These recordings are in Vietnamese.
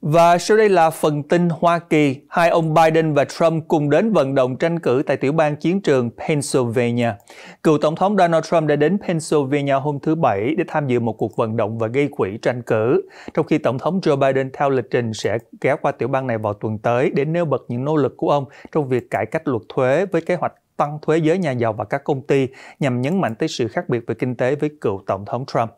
Và sau đây là phần tin Hoa Kỳ. Hai ông Biden và Trump cùng đến vận động tranh cử tại tiểu bang chiến trường Pennsylvania. Cựu Tổng thống Donald Trump đã đến Pennsylvania hôm thứ Bảy để tham dự một cuộc vận động và gây quỹ tranh cử, trong khi Tổng thống Joe Biden theo lịch trình sẽ ghé qua tiểu bang này vào tuần tới để nêu bật những nỗ lực của ông trong việc cải cách luật thuế với kế hoạch tăng thuế giới nhà giàu và các công ty nhằm nhấn mạnh tới sự khác biệt về kinh tế với cựu Tổng thống Trump.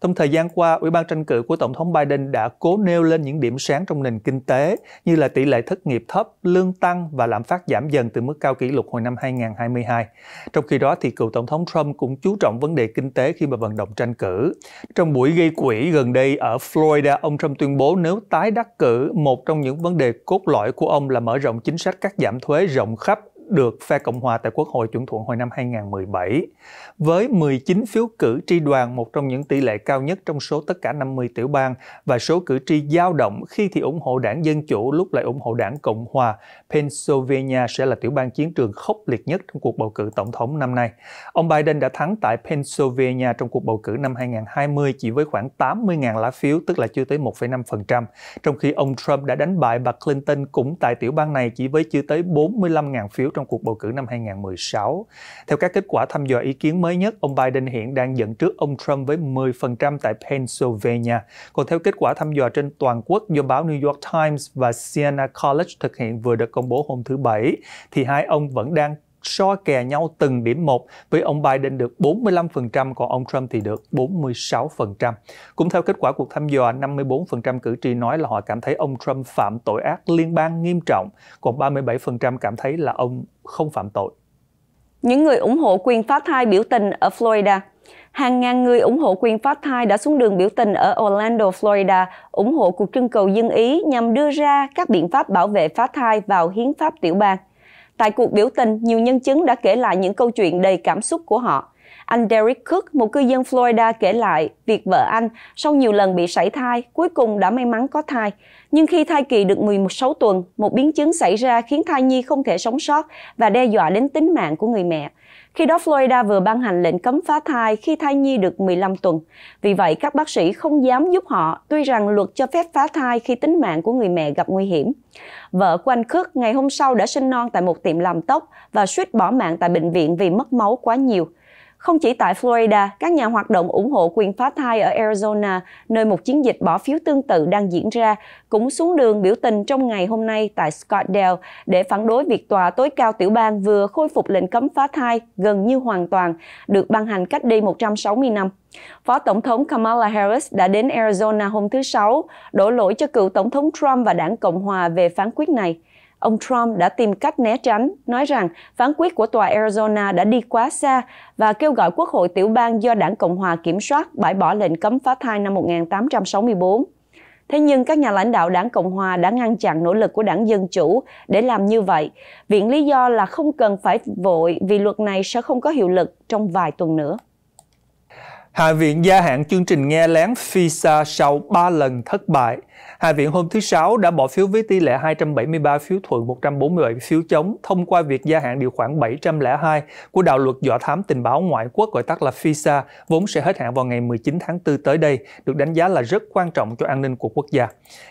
Trong thời gian qua, Ủy ban tranh cử của Tổng thống Biden đã cố nêu lên những điểm sáng trong nền kinh tế như là tỷ lệ thất nghiệp thấp, lương tăng và lạm phát giảm dần từ mức cao kỷ lục hồi năm 2022. Trong khi đó, thì cựu Tổng thống Trump cũng chú trọng vấn đề kinh tế khi mà vận động tranh cử. Trong buổi gây quỹ gần đây ở Florida, ông Trump tuyên bố nếu tái đắc cử, một trong những vấn đề cốt lõi của ông là mở rộng chính sách cắt giảm thuế rộng khắp được phe Cộng hòa tại Quốc hội chuẩn thuận hồi năm 2017. Với 19 phiếu cử tri đoàn, một trong những tỷ lệ cao nhất trong số tất cả 50 tiểu bang và số cử tri dao động khi thì ủng hộ đảng Dân Chủ, lúc lại ủng hộ đảng Cộng hòa, Pennsylvania sẽ là tiểu bang chiến trường khốc liệt nhất trong cuộc bầu cử tổng thống năm nay. Ông Biden đã thắng tại Pennsylvania trong cuộc bầu cử năm 2020 chỉ với khoảng 80.000 lá phiếu, tức là chưa tới 1,5%, trong khi ông Trump đã đánh bại bà Clinton cũng tại tiểu bang này chỉ với chưa tới 45.000 phiếu trong cuộc bầu cử năm 2016. Theo các kết quả thăm dò ý kiến mới nhất, ông Biden hiện đang dẫn trước ông Trump với 10% tại Pennsylvania. Còn theo kết quả thăm dò trên toàn quốc do báo New York Times và Siena College thực hiện vừa được công bố hôm thứ Bảy, thì hai ông vẫn đang so kè nhau từng điểm một với ông Biden được 45%, còn ông Trump thì được 46%. Cũng theo kết quả cuộc thăm dò, 54% cử tri nói là họ cảm thấy ông Trump phạm tội ác liên bang nghiêm trọng, còn 37% cảm thấy là ông không phạm tội. Những người ủng hộ quyền phá thai biểu tình ở Florida Hàng ngàn người ủng hộ quyền phá thai đã xuống đường biểu tình ở Orlando, Florida, ủng hộ cuộc trưng cầu dân ý nhằm đưa ra các biện pháp bảo vệ phá thai vào hiến pháp tiểu bang. Tại cuộc biểu tình, nhiều nhân chứng đã kể lại những câu chuyện đầy cảm xúc của họ. Anh Derek Cook, một cư dân Florida kể lại việc vợ anh sau nhiều lần bị sảy thai, cuối cùng đã may mắn có thai. Nhưng khi thai kỳ được 16 tuần, một biến chứng xảy ra khiến thai nhi không thể sống sót và đe dọa đến tính mạng của người mẹ. Khi đó Florida vừa ban hành lệnh cấm phá thai khi thai nhi được 15 tuần. Vì vậy, các bác sĩ không dám giúp họ, tuy rằng luật cho phép phá thai khi tính mạng của người mẹ gặp nguy hiểm. Vợ của anh Cook ngày hôm sau đã sinh non tại một tiệm làm tóc và suýt bỏ mạng tại bệnh viện vì mất máu quá nhiều. Không chỉ tại Florida, các nhà hoạt động ủng hộ quyền phá thai ở Arizona, nơi một chiến dịch bỏ phiếu tương tự đang diễn ra, cũng xuống đường biểu tình trong ngày hôm nay tại Scottsdale để phản đối việc tòa tối cao tiểu bang vừa khôi phục lệnh cấm phá thai gần như hoàn toàn, được ban hành cách đây 160 năm. Phó Tổng thống Kamala Harris đã đến Arizona hôm thứ Sáu, đổ lỗi cho cựu Tổng thống Trump và đảng Cộng Hòa về phán quyết này. Ông Trump đã tìm cách né tránh, nói rằng phán quyết của tòa Arizona đã đi quá xa và kêu gọi Quốc hội tiểu bang do đảng Cộng hòa kiểm soát bãi bỏ lệnh cấm phá thai năm 1864. Thế nhưng các nhà lãnh đạo đảng Cộng Hòa đã ngăn chặn nỗ lực của đảng Dân Chủ để làm như vậy. Viện lý do là không cần phải vội vì luật này sẽ không có hiệu lực trong vài tuần nữa. Hạ viện gia hạn chương trình nghe lén FISA sau 3 lần thất bại. Hạ viện hôm thứ Sáu đã bỏ phiếu với tỷ lệ 273 phiếu thuận 147 phiếu chống thông qua việc gia hạn điều khoản 702 của đạo luật dọa thám tình báo ngoại quốc gọi tắt là FISA, vốn sẽ hết hạn vào ngày 19 tháng 4 tới đây, được đánh giá là rất quan trọng cho an ninh của quốc gia.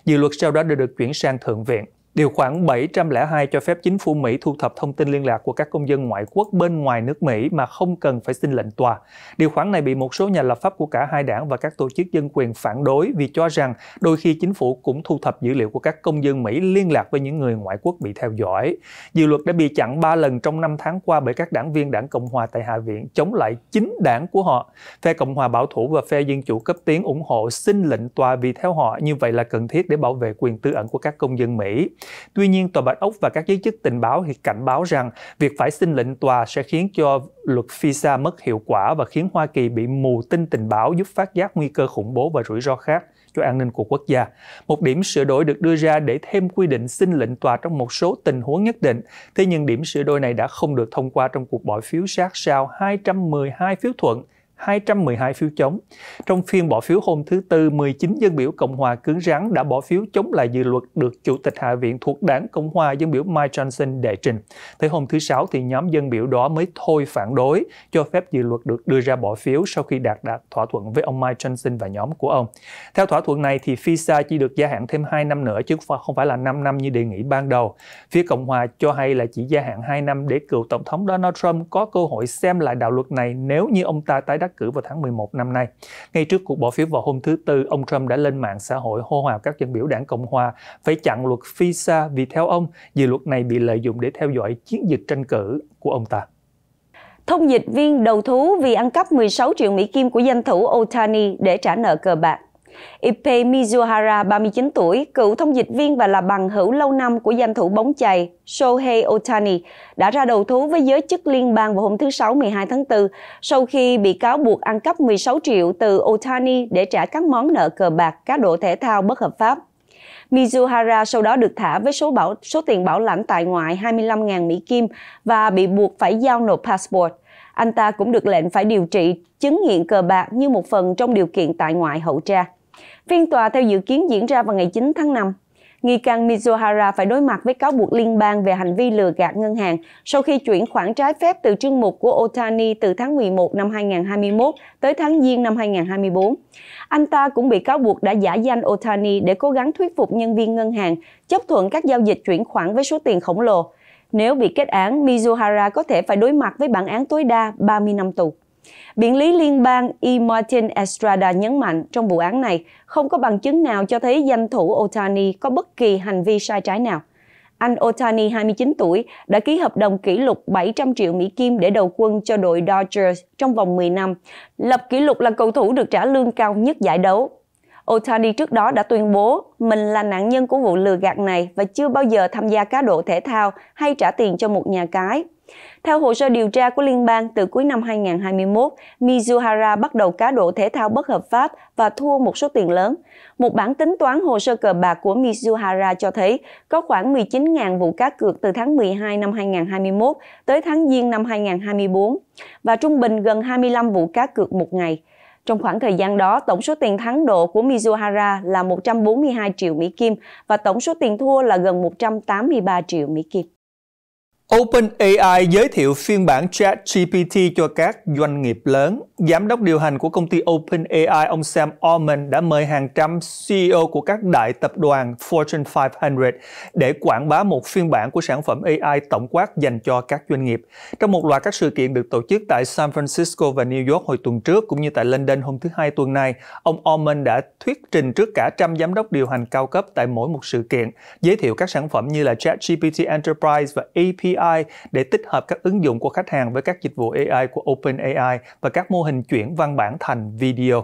Dự luật sau đó đã được chuyển sang Thượng viện. Điều khoản 702 cho phép chính phủ Mỹ thu thập thông tin liên lạc của các công dân ngoại quốc bên ngoài nước Mỹ mà không cần phải xin lệnh tòa. Điều khoản này bị một số nhà lập pháp của cả hai đảng và các tổ chức dân quyền phản đối vì cho rằng đôi khi chính phủ cũng thu thập dữ liệu của các công dân Mỹ liên lạc với những người ngoại quốc bị theo dõi. Dự luật đã bị chặn 3 lần trong 5 tháng qua bởi các đảng viên đảng Cộng hòa tại Hạ viện chống lại chính đảng của họ. Phe Cộng hòa bảo thủ và phe dân chủ cấp tiến ủng hộ xin lệnh tòa vì theo họ như vậy là cần thiết để bảo vệ quyền tư ẩn của các công dân Mỹ. Tuy nhiên, Tòa Bạch Ốc và các giới chức tình báo thì cảnh báo rằng việc phải xin lệnh tòa sẽ khiến cho luật FISA mất hiệu quả và khiến Hoa Kỳ bị mù tin tình báo giúp phát giác nguy cơ khủng bố và rủi ro khác cho an ninh của quốc gia. Một điểm sửa đổi được đưa ra để thêm quy định xin lệnh tòa trong một số tình huống nhất định, thế nhưng điểm sửa đổi này đã không được thông qua trong cuộc bỏ phiếu sát sao 212 phiếu thuận – 212 phiếu chống. Trong phiên bỏ phiếu hôm thứ Tư, 19 dân biểu Cộng hòa cứng rắn đã bỏ phiếu chống lại dự luật được Chủ tịch Hạ viện thuộc đảng Cộng hòa dân biểu Mike Johnson đệ trình. Tới hôm thứ Sáu thì nhóm dân biểu đó mới thôi phản đối, cho phép dự luật được đưa ra bỏ phiếu sau khi đạt đạt thỏa thuận với ông Mike Johnson và nhóm của ông. Theo thỏa thuận này thì FISA chỉ được gia hạn thêm 2 năm nữa chứ không phải là 5 năm như đề nghị ban đầu. Phía Cộng hòa cho hay là chỉ gia hạn 2 năm để cựu Tổng thống Donald Trump có cơ hội xem lại đạo luật này nếu như ông ta tái đắc đắc cử vào tháng 11 năm nay. Ngay trước cuộc bỏ phiếu vào hôm thứ Tư, ông Trump đã lên mạng xã hội hô hào các dân biểu đảng Cộng Hòa phải chặn luật FISA vì theo ông, dự luật này bị lợi dụng để theo dõi chiến dịch tranh cử của ông ta. Thông dịch viên đầu thú vì ăn cắp 16 triệu Mỹ Kim của danh thủ Otani để trả nợ cờ bạc. Ipe Mizuhara, 39 tuổi, cựu thông dịch viên và là bằng hữu lâu năm của danh thủ bóng chày Shohei Otani, đã ra đầu thú với giới chức liên bang vào hôm thứ Sáu 12 tháng 4 sau khi bị cáo buộc ăn cắp 16 triệu từ Otani để trả các món nợ cờ bạc, cá độ thể thao bất hợp pháp. Mizuhara sau đó được thả với số bảo số tiền bảo lãnh tại ngoại 25.000 Mỹ Kim và bị buộc phải giao nộp passport. Anh ta cũng được lệnh phải điều trị chứng nghiện cờ bạc như một phần trong điều kiện tại ngoại hậu tra. Phiên tòa theo dự kiến diễn ra vào ngày 9 tháng 5. Nghi can Mizuhara phải đối mặt với cáo buộc liên bang về hành vi lừa gạt ngân hàng sau khi chuyển khoản trái phép từ chương mục của Otani từ tháng 11 năm 2021 tới tháng Giêng năm 2024. Anh ta cũng bị cáo buộc đã giả danh Otani để cố gắng thuyết phục nhân viên ngân hàng chấp thuận các giao dịch chuyển khoản với số tiền khổng lồ. Nếu bị kết án, Mizuhara có thể phải đối mặt với bản án tối đa 30 năm tù. Biện lý liên bang E. Martin Estrada nhấn mạnh trong vụ án này không có bằng chứng nào cho thấy danh thủ Otani có bất kỳ hành vi sai trái nào. Anh Otani, 29 tuổi, đã ký hợp đồng kỷ lục 700 triệu Mỹ Kim để đầu quân cho đội Dodgers trong vòng 10 năm, lập kỷ lục là cầu thủ được trả lương cao nhất giải đấu. Otani trước đó đã tuyên bố mình là nạn nhân của vụ lừa gạt này và chưa bao giờ tham gia cá độ thể thao hay trả tiền cho một nhà cái. Theo hồ sơ điều tra của liên bang, từ cuối năm 2021, Mizuhara bắt đầu cá độ thể thao bất hợp pháp và thua một số tiền lớn. Một bản tính toán hồ sơ cờ bạc của Mizuhara cho thấy có khoảng 19.000 vụ cá cược từ tháng 12 năm 2021 tới tháng Giêng năm 2024 và trung bình gần 25 vụ cá cược một ngày. Trong khoảng thời gian đó, tổng số tiền thắng độ của Mizuhara là 142 triệu Mỹ Kim và tổng số tiền thua là gần 183 triệu Mỹ Kim. OpenAI giới thiệu phiên bản ChatGPT cho các doanh nghiệp lớn. Giám đốc điều hành của công ty OpenAI ông Sam Altman đã mời hàng trăm CEO của các đại tập đoàn Fortune 500 để quảng bá một phiên bản của sản phẩm AI tổng quát dành cho các doanh nghiệp. Trong một loạt các sự kiện được tổ chức tại San Francisco và New York hồi tuần trước cũng như tại London hôm thứ Hai tuần này, ông Altman đã thuyết trình trước cả trăm giám đốc điều hành cao cấp tại mỗi một sự kiện, giới thiệu các sản phẩm như là ChatGPT Enterprise và API AI để tích hợp các ứng dụng của khách hàng với các dịch vụ AI của OpenAI và các mô hình chuyển văn bản thành video.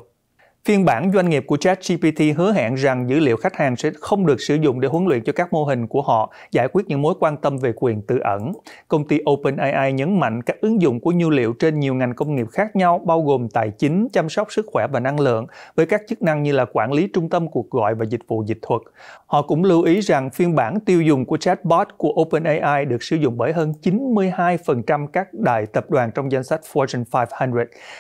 Phiên bản doanh nghiệp của ChatGPT hứa hẹn rằng dữ liệu khách hàng sẽ không được sử dụng để huấn luyện cho các mô hình của họ giải quyết những mối quan tâm về quyền tự ẩn. Công ty OpenAI nhấn mạnh các ứng dụng của nhu liệu trên nhiều ngành công nghiệp khác nhau bao gồm tài chính, chăm sóc sức khỏe và năng lượng với các chức năng như là quản lý trung tâm cuộc gọi và dịch vụ dịch thuật. Họ cũng lưu ý rằng phiên bản tiêu dùng của chatbot của OpenAI được sử dụng bởi hơn 92% các đại tập đoàn trong danh sách Fortune 500.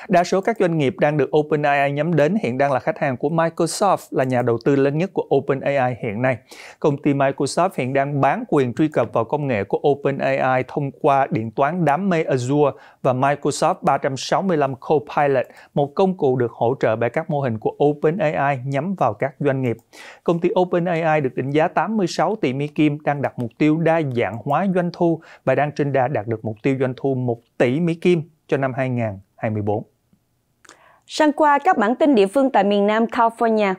Đa số các doanh nghiệp đang được OpenAI nhắm đến hiện hiện đang là khách hàng của Microsoft, là nhà đầu tư lớn nhất của OpenAI hiện nay. Công ty Microsoft hiện đang bán quyền truy cập vào công nghệ của OpenAI thông qua điện toán đám mây Azure và Microsoft 365 Copilot, một công cụ được hỗ trợ bởi các mô hình của OpenAI nhắm vào các doanh nghiệp. Công ty OpenAI được định giá 86 tỷ Mỹ Kim đang đặt mục tiêu đa dạng hóa doanh thu và đang trên đà đạt được mục tiêu doanh thu 1 tỷ Mỹ Kim cho năm 2024. Sang qua các bản tin địa phương tại miền Nam California,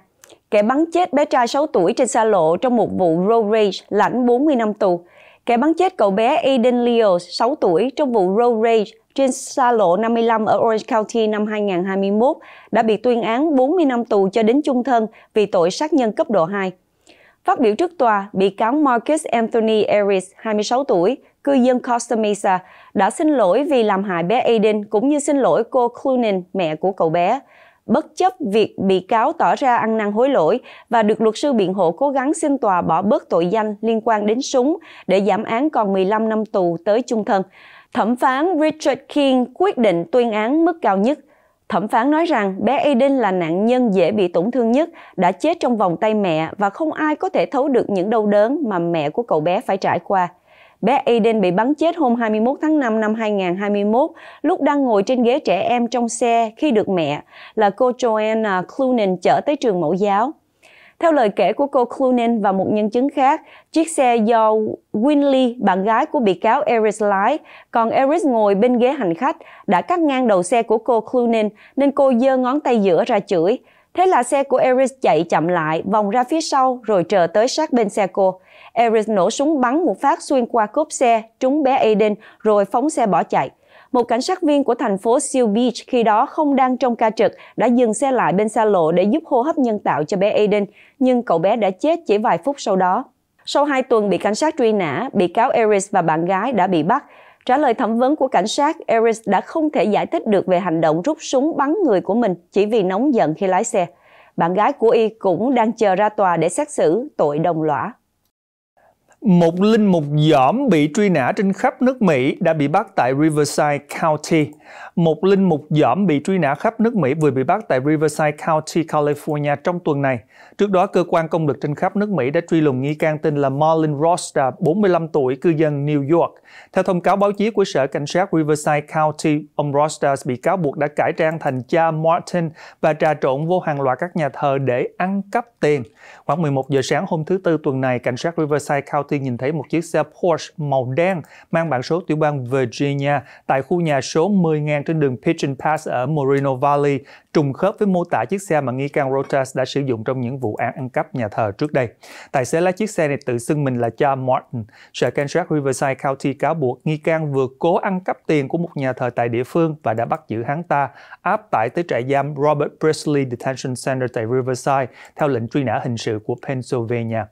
kẻ bắn chết bé trai 6 tuổi trên xa lộ trong một vụ road rage lãnh 40 năm tù. Kẻ bắn chết cậu bé Aiden Leo, 6 tuổi, trong vụ road rage trên xa lộ 55 ở Orange County năm 2021 đã bị tuyên án 40 năm tù cho đến chung thân vì tội sát nhân cấp độ 2. Phát biểu trước tòa, bị cáo Marcus Anthony Harris, 26 tuổi, cư dân Costa Mesa đã xin lỗi vì làm hại bé Aiden cũng như xin lỗi cô Clunin, mẹ của cậu bé. Bất chấp việc bị cáo tỏ ra ăn năn hối lỗi và được luật sư biện hộ cố gắng xin tòa bỏ bớt tội danh liên quan đến súng để giảm án còn 15 năm tù tới chung thân, thẩm phán Richard King quyết định tuyên án mức cao nhất. Thẩm phán nói rằng bé Aiden là nạn nhân dễ bị tổn thương nhất, đã chết trong vòng tay mẹ và không ai có thể thấu được những đau đớn mà mẹ của cậu bé phải trải qua. Bé Aiden bị bắn chết hôm 21 tháng 5 năm 2021 lúc đang ngồi trên ghế trẻ em trong xe khi được mẹ là cô Joanna Clunin chở tới trường mẫu giáo. Theo lời kể của cô Clunin và một nhân chứng khác, chiếc xe do Winley, bạn gái của bị cáo Eris lái, còn Eris ngồi bên ghế hành khách, đã cắt ngang đầu xe của cô Clunin nên cô giơ ngón tay giữa ra chửi. Thế là xe của Eris chạy chậm lại, vòng ra phía sau rồi chờ tới sát bên xe cô. Eric nổ súng bắn một phát xuyên qua cốp xe, trúng bé Aiden rồi phóng xe bỏ chạy. Một cảnh sát viên của thành phố Seal Beach khi đó không đang trong ca trực đã dừng xe lại bên xa lộ để giúp hô hấp nhân tạo cho bé Aiden, nhưng cậu bé đã chết chỉ vài phút sau đó. Sau 2 tuần bị cảnh sát truy nã, bị cáo Eris và bạn gái đã bị bắt. Trả lời thẩm vấn của cảnh sát, Eris đã không thể giải thích được về hành động rút súng bắn người của mình chỉ vì nóng giận khi lái xe. Bạn gái của Y cũng đang chờ ra tòa để xét xử tội đồng lõa. Một linh mục dỏm bị truy nã trên khắp nước Mỹ đã bị bắt tại Riverside County. Một linh mục dỏm bị truy nã khắp nước Mỹ vừa bị bắt tại Riverside County, California trong tuần này. Trước đó, cơ quan công lực trên khắp nước Mỹ đã truy lùng nghi can tên là Marlon Rosta, 45 tuổi, cư dân New York. Theo thông cáo báo chí của Sở Cảnh sát Riverside County, ông Rosta bị cáo buộc đã cải trang thành cha Martin và trà trộn vô hàng loạt các nhà thờ để ăn cắp tiền. Khoảng 11 giờ sáng hôm thứ Tư tuần này, cảnh sát Riverside County tiên nhìn thấy một chiếc xe Porsche màu đen mang biển số tiểu bang Virginia tại khu nhà số 10.000 trên đường Pigeon Pass ở Moreno Valley, trùng khớp với mô tả chiếc xe mà nghi can Rotas đã sử dụng trong những vụ án ăn cắp nhà thờ trước đây. Tài xế lái chiếc xe này tự xưng mình là cha Martin. Sở Kansas Riverside County cáo buộc nghi can vừa cố ăn cắp tiền của một nhà thờ tại địa phương và đã bắt giữ hắn ta, áp tải tới trại giam Robert Presley Detention Center tại Riverside theo lệnh truy nã hình sự của Pennsylvania.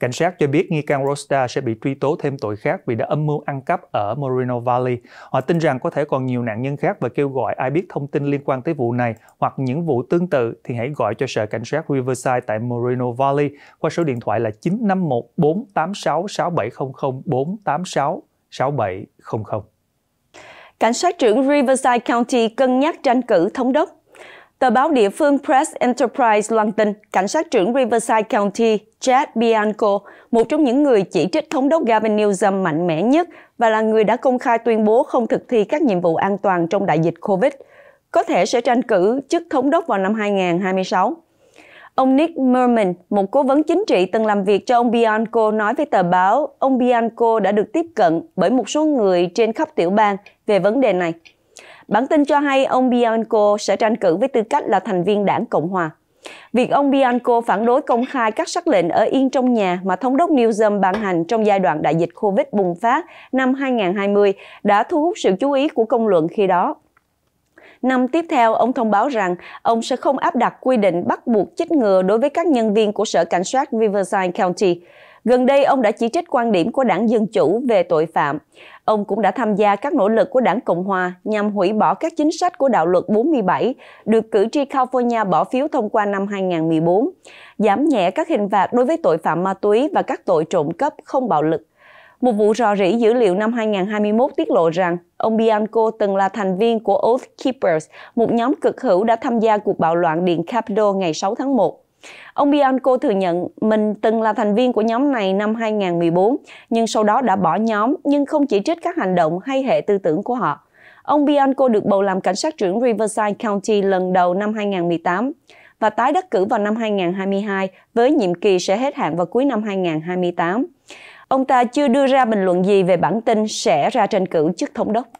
Cảnh sát cho biết nghi can Rotas Costa sẽ bị truy tố thêm tội khác vì đã âm mưu ăn cắp ở Moreno Valley. Họ tin rằng có thể còn nhiều nạn nhân khác và kêu gọi ai biết thông tin liên quan tới vụ này hoặc những vụ tương tự thì hãy gọi cho sở cảnh sát Riverside tại Moreno Valley qua số điện thoại là 951 486 6700 486 6700. Cảnh sát trưởng Riverside County cân nhắc tranh cử thống đốc Tờ báo địa phương Press Enterprise loan tin, cảnh sát trưởng Riverside County, Chad Bianco, một trong những người chỉ trích thống đốc Gavin Newsom mạnh mẽ nhất và là người đã công khai tuyên bố không thực thi các nhiệm vụ an toàn trong đại dịch COVID, có thể sẽ tranh cử chức thống đốc vào năm 2026. Ông Nick Merman, một cố vấn chính trị từng làm việc cho ông Bianco, nói với tờ báo ông Bianco đã được tiếp cận bởi một số người trên khắp tiểu bang về vấn đề này. Bản tin cho hay ông Bianco sẽ tranh cử với tư cách là thành viên đảng Cộng hòa. Việc ông Bianco phản đối công khai các sắc lệnh ở yên trong nhà mà thống đốc Newsom ban hành trong giai đoạn đại dịch Covid bùng phát năm 2020 đã thu hút sự chú ý của công luận khi đó. Năm tiếp theo, ông thông báo rằng ông sẽ không áp đặt quy định bắt buộc chích ngừa đối với các nhân viên của Sở Cảnh sát Riverside County. Gần đây, ông đã chỉ trích quan điểm của đảng Dân Chủ về tội phạm. Ông cũng đã tham gia các nỗ lực của đảng Cộng Hòa nhằm hủy bỏ các chính sách của đạo luật 47 được cử tri California bỏ phiếu thông qua năm 2014, giảm nhẹ các hình phạt đối với tội phạm ma túy và các tội trộm cắp không bạo lực. Một vụ rò rỉ dữ liệu năm 2021 tiết lộ rằng ông Bianco từng là thành viên của Oath Keepers, một nhóm cực hữu đã tham gia cuộc bạo loạn Điện Capitol ngày 6 tháng 1. Ông Bianco thừa nhận mình từng là thành viên của nhóm này năm 2014, nhưng sau đó đã bỏ nhóm nhưng không chỉ trích các hành động hay hệ tư tưởng của họ. Ông Bianco được bầu làm cảnh sát trưởng Riverside County lần đầu năm 2018 và tái đắc cử vào năm 2022 với nhiệm kỳ sẽ hết hạn vào cuối năm 2028. Ông ta chưa đưa ra bình luận gì về bản tin sẽ ra tranh cử chức thống đốc.